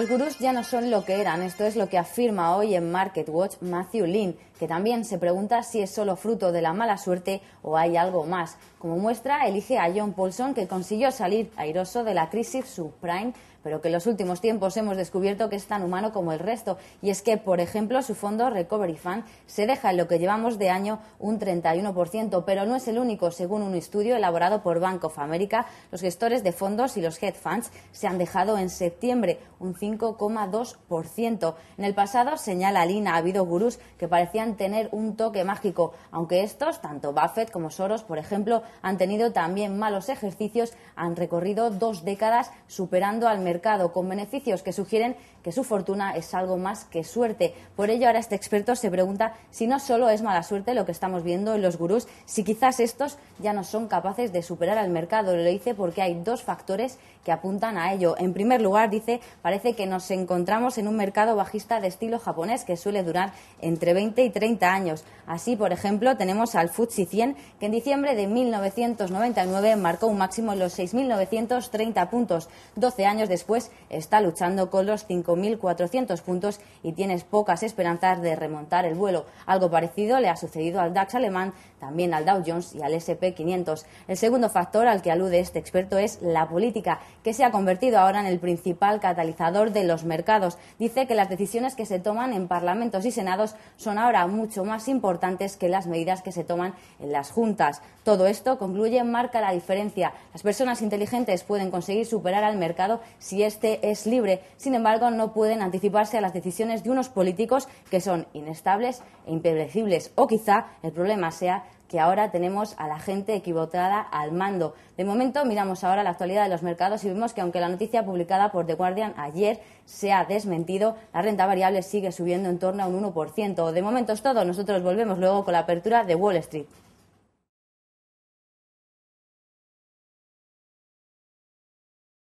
Los gurús ya no son lo que eran, esto es lo que afirma hoy en Market Watch Matthew Lin, que también se pregunta si es solo fruto de la mala suerte o hay algo más. Como muestra, elige a John Paulson, que consiguió salir airoso de la crisis subprime, pero que en los últimos tiempos hemos descubierto que es tan humano como el resto. Y es que, por ejemplo, su fondo Recovery Fund se deja en lo que llevamos de año un 31%, pero no es el único. Según un estudio elaborado por Bank of America, los gestores de fondos y los head funds se han dejado en septiembre un 5 5,2%. En el pasado, señala Lina, ha habido gurús que parecían tener un toque mágico, aunque estos, tanto Buffett como Soros, por ejemplo, han tenido también malos ejercicios, han recorrido dos décadas superando al mercado, con beneficios que sugieren que su fortuna es algo más que suerte. Por ello, ahora este experto se pregunta si no solo es mala suerte lo que estamos viendo en los gurús, si quizás estos ya no son capaces de superar al mercado. Lo dice porque hay dos factores que apuntan a ello. En primer lugar, dice, parece que que nos encontramos en un mercado bajista de estilo japonés que suele durar entre 20 y 30 años. Así, por ejemplo, tenemos al FTSE 100 que en diciembre de 1999 marcó un máximo en los 6.930 puntos. 12 años después está luchando con los 5.400 puntos y tienes pocas esperanzas de remontar el vuelo. Algo parecido le ha sucedido al DAX alemán, también al Dow Jones y al S&P 500. El segundo factor al que alude este experto es la política, que se ha convertido ahora en el principal catalizador de los mercados. Dice que las decisiones que se toman en parlamentos y senados son ahora mucho más importantes que las medidas que se toman en las juntas. Todo esto, concluye, marca la diferencia. Las personas inteligentes pueden conseguir superar al mercado si éste es libre. Sin embargo, no pueden anticiparse a las decisiones de unos políticos que son inestables e impredecibles. O quizá el problema sea que ahora tenemos a la gente equivocada al mando. De momento, miramos ahora la actualidad de los mercados y vemos que aunque la noticia publicada por The Guardian ayer se ha desmentido, la renta variable sigue subiendo en torno a un 1%. De momento es todo. Nosotros volvemos luego con la apertura de Wall Street.